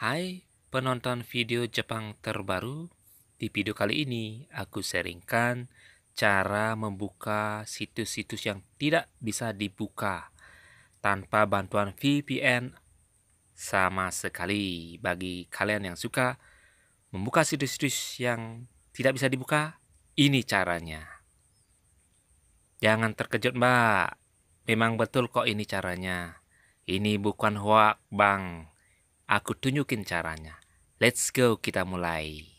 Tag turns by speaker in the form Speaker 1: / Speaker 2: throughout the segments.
Speaker 1: Hai penonton video Jepang terbaru, di video kali ini aku sharingkan cara membuka situs-situs yang tidak bisa dibuka tanpa bantuan VPN sama sekali bagi kalian yang suka membuka situs-situs yang tidak bisa dibuka ini caranya jangan terkejut mbak memang betul kok ini caranya ini bukan hoax bang Aku tunjukin caranya. Let's go, kita mulai.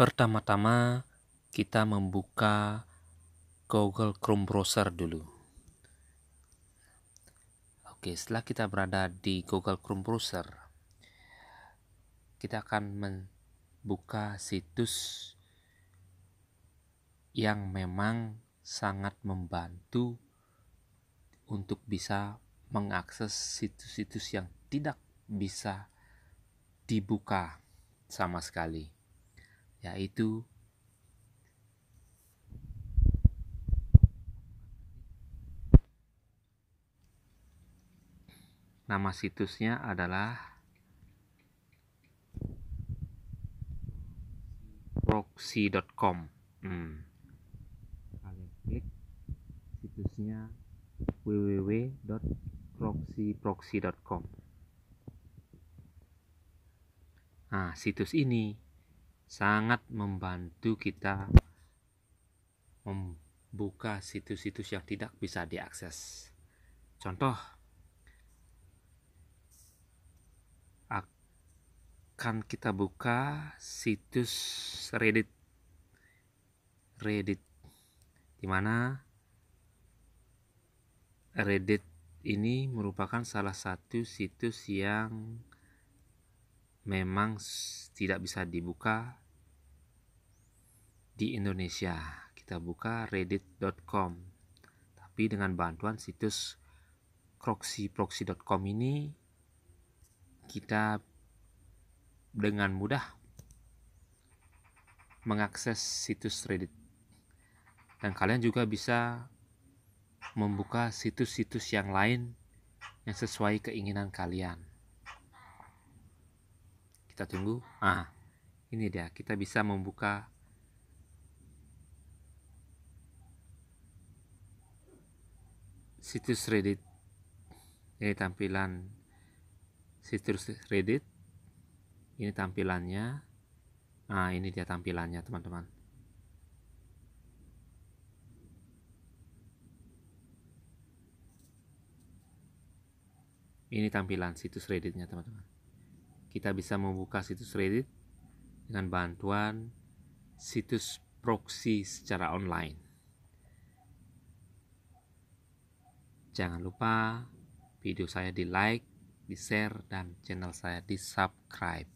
Speaker 1: Pertama-tama, kita membuka Google Chrome browser dulu. Oke, setelah kita berada di Google Chrome browser, kita akan membuka situs yang memang sangat membantu untuk bisa mengakses situs-situs yang tidak bisa dibuka sama sekali, yaitu nama situsnya adalah proxy.com. Hmm. Kalian klik situsnya www proxyproxy.com. Nah, situs ini sangat membantu kita membuka situs-situs yang tidak bisa diakses. Contoh akan kita buka situs Reddit. Reddit di mana Reddit ini merupakan salah satu situs yang memang tidak bisa dibuka di Indonesia. Kita buka reddit.com. Tapi dengan bantuan situs proxyproxy.com ini kita dengan mudah mengakses situs Reddit. Dan kalian juga bisa membuka situs-situs yang lain yang sesuai keinginan kalian. Kita tunggu. Ah, ini dia. Kita bisa membuka situs Reddit. Ini tampilan situs Reddit. Ini tampilannya. Nah, ini dia tampilannya, teman-teman. Ini tampilan situs Redditnya teman-teman. Kita bisa membuka situs Reddit dengan bantuan situs proxy secara online. Jangan lupa video saya di like, di share, dan channel saya di subscribe.